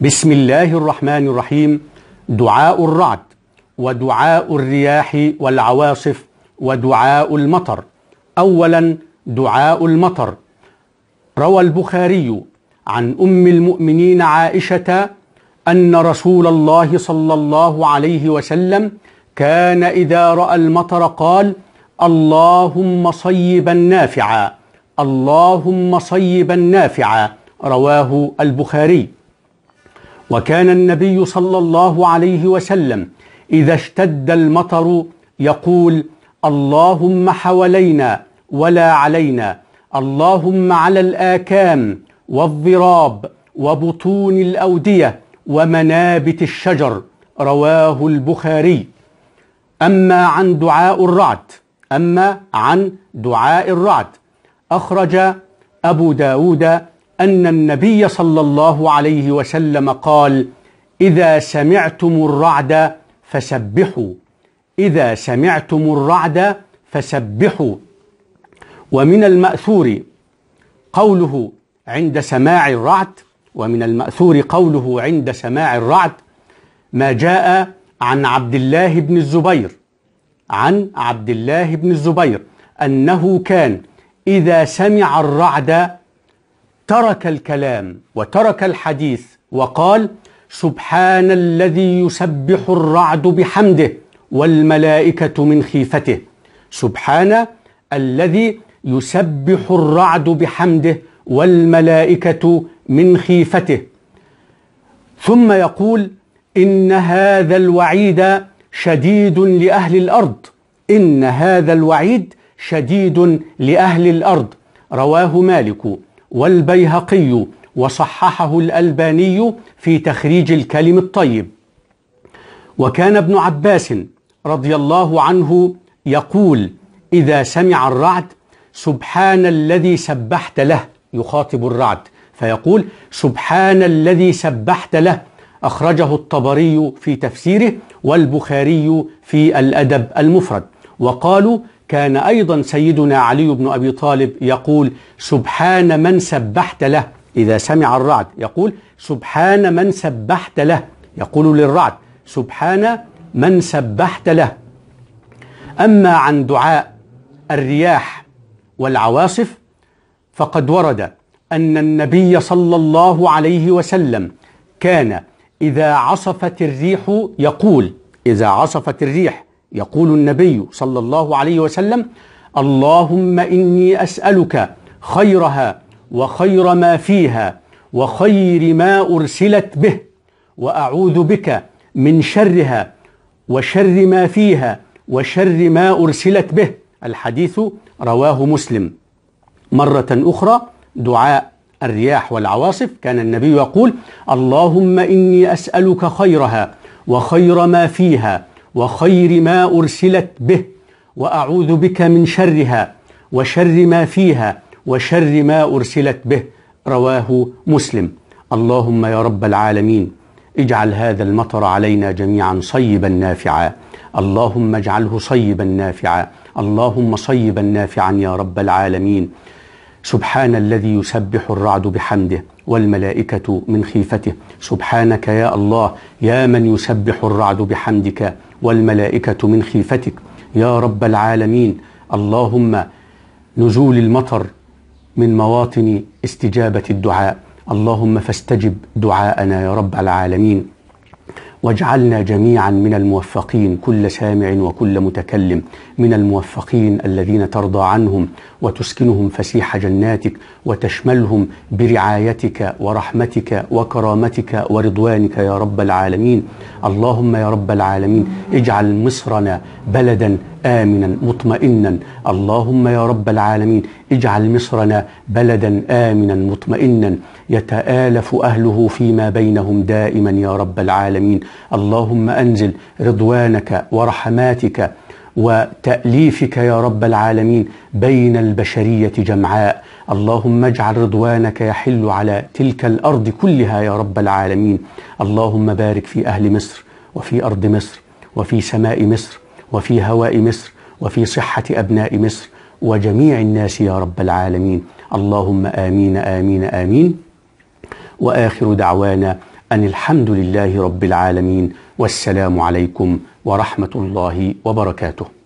بسم الله الرحمن الرحيم دعاء الرعد ودعاء الرياح والعواصف ودعاء المطر اولا دعاء المطر روى البخاري عن ام المؤمنين عائشه ان رسول الله صلى الله عليه وسلم كان اذا راى المطر قال اللهم صيبا نافعا اللهم صيبا نافعا رواه البخاري وكان النبي صلى الله عليه وسلم إذا اشتد المطر يقول اللهم حوالينا ولا علينا اللهم على الآكام والضراب وبطون الأودية ومنابت الشجر رواه البخاري أما عن دعاء الرعد أما عن دعاء الرعد أخرج أبو داود أن النبي صلى الله عليه وسلم قال إذا سمعتم الرعد فسبحوا إذا سمعتم الرعد فسبحوا ومن المأثور قوله عند سماع الرعد ومن المأثور قوله عند سماع الرعد ما جاء عن عبد الله بن الزبير عن عبد الله بن الزبير أنه كان إذا سمع الرعد ترك الكلام وترك الحديث وقال سبحان الذي يسبح الرعد بحمده والملائكة من خيفته سبحان الذي يسبح الرعد بحمده والملائكة من خيفته ثم يقول إن هذا الوعيد شديد لأهل الأرض إن هذا الوعيد شديد لأهل الأرض رواه مالك والبيهقي وصححه الألباني في تخريج الكلم الطيب وكان ابن عباس رضي الله عنه يقول إذا سمع الرعد سبحان الذي سبحت له يخاطب الرعد فيقول سبحان الذي سبحت له أخرجه الطبري في تفسيره والبخاري في الأدب المفرد وقالوا كان أيضا سيدنا علي بن أبي طالب يقول سبحان من سبحت له إذا سمع الرعد يقول سبحان من سبحت له يقول للرعد سبحان من سبحت له أما عن دعاء الرياح والعواصف فقد ورد أن النبي صلى الله عليه وسلم كان إذا عصفت الريح يقول إذا عصفت الريح يقول النبي صلى الله عليه وسلم اللهم إني أسألك خيرها وخير ما فيها وخير ما أرسلت به وأعوذ بك من شرها وشر ما فيها وشر ما أرسلت به الحديث رواه مسلم مرة أخرى دعاء الرياح والعواصف كان النبي يقول اللهم إني أسألك خيرها وخير ما فيها وخير ما أرسلت به وأعوذ بك من شرها وشر ما فيها وشر ما أرسلت به رواه مسلم اللهم يا رب العالمين اجعل هذا المطر علينا جميعا صيبا نافعا اللهم اجعله صيبا نافعا اللهم صيبا نافعا يا رب العالمين سبحان الذي يسبح الرعد بحمده والملائكة من خيفته سبحانك يا الله يا من يسبح الرعد بحمدك والملائكة من خيفتك يا رب العالمين اللهم نزول المطر من مواطن استجابة الدعاء اللهم فاستجب دعاءنا يا رب العالمين واجعلنا جميعا من الموفقين كل سامع وكل متكلم من الموفقين الذين ترضى عنهم وتسكنهم فسيح جناتك وتشملهم برعايتك ورحمتك وكرامتك ورضوانك يا رب العالمين اللهم يا رب العالمين اجعل مصرنا بلدا آمنا مطمئنا اللهم يا رب العالمين اجعل مصرنا بلدا آمنا مطمئنا يتآلف أهله فيما بينهم دائما يا رب العالمين اللهم أنزل رضوانك ورحماتك وتأليفك يا رب العالمين بين البشرية جمعاء اللهم اجعل رضوانك يحل على تلك الأرض كلها يا رب العالمين اللهم بارك في أهل مصر وفي أرض مصر وفي سماء مصر وفي هواء مصر وفي صحة أبناء مصر وجميع الناس يا رب العالمين اللهم آمين آمين آمين وآخر دعوانا أن الحمد لله رب العالمين والسلام عليكم ورحمة الله وبركاته